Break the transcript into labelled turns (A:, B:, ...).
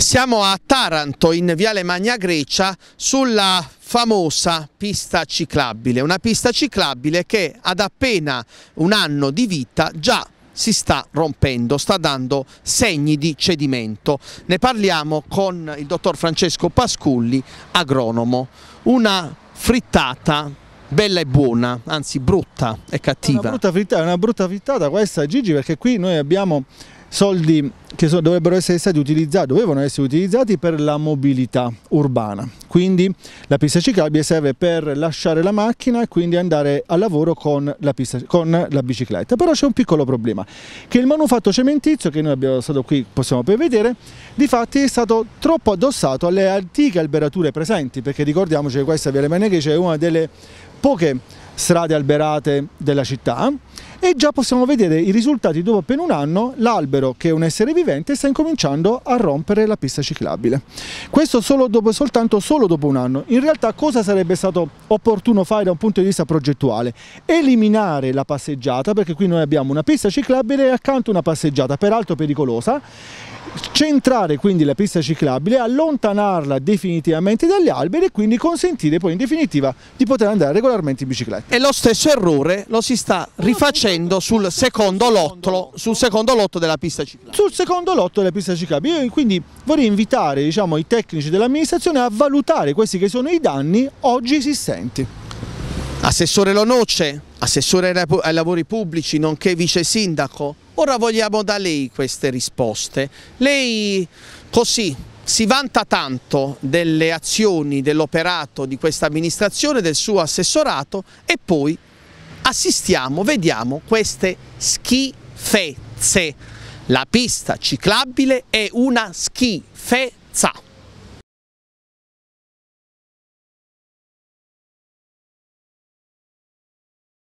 A: Siamo a Taranto in Viale Magna Grecia sulla famosa pista ciclabile, una pista ciclabile che ad appena un anno di vita già si sta rompendo, sta dando segni di cedimento. Ne parliamo con il dottor Francesco Pasculli, agronomo. Una frittata bella e buona, anzi brutta e cattiva. Una brutta
B: frittata, una brutta frittata questa Gigi perché qui noi abbiamo soldi che so, dovrebbero essere stati utilizzati, dovevano essere utilizzati per la mobilità urbana. Quindi la pista ciclabile serve per lasciare la macchina e quindi andare al lavoro con la, pista, con la bicicletta. Però c'è un piccolo problema, che il manufatto cementizio, che noi abbiamo stato qui, possiamo poi vedere, di fatti è stato troppo addossato alle antiche alberature presenti, perché ricordiamoci che questa Viale Meneghe è cioè una delle poche strade alberate della città e già possiamo vedere i risultati dopo appena un anno l'albero che è un essere vivente sta incominciando a rompere la pista ciclabile. Questo solo dopo, soltanto solo dopo un anno. In realtà cosa sarebbe stato opportuno fare da un punto di vista progettuale? Eliminare la passeggiata perché qui noi abbiamo una pista ciclabile e accanto una passeggiata peraltro pericolosa centrare quindi la pista ciclabile, allontanarla definitivamente dagli alberi e quindi consentire poi in definitiva di poter andare regolarmente in bicicletta.
A: E lo stesso errore lo si sta rifacendo facendo sul secondo lotto, sul secondo lotto della pista ciclabile. Sul secondo lotto della pista ciclabile, Io quindi
B: vorrei invitare diciamo, i tecnici dell'amministrazione a valutare questi che sono i danni oggi esistenti.
A: Assessore Lonoce, assessore ai lavori pubblici, nonché vice sindaco, ora vogliamo da lei queste risposte. Lei così si vanta tanto delle azioni, dell'operato di questa amministrazione, del suo assessorato e poi assistiamo, vediamo queste schifezze. La pista ciclabile è una schifezza.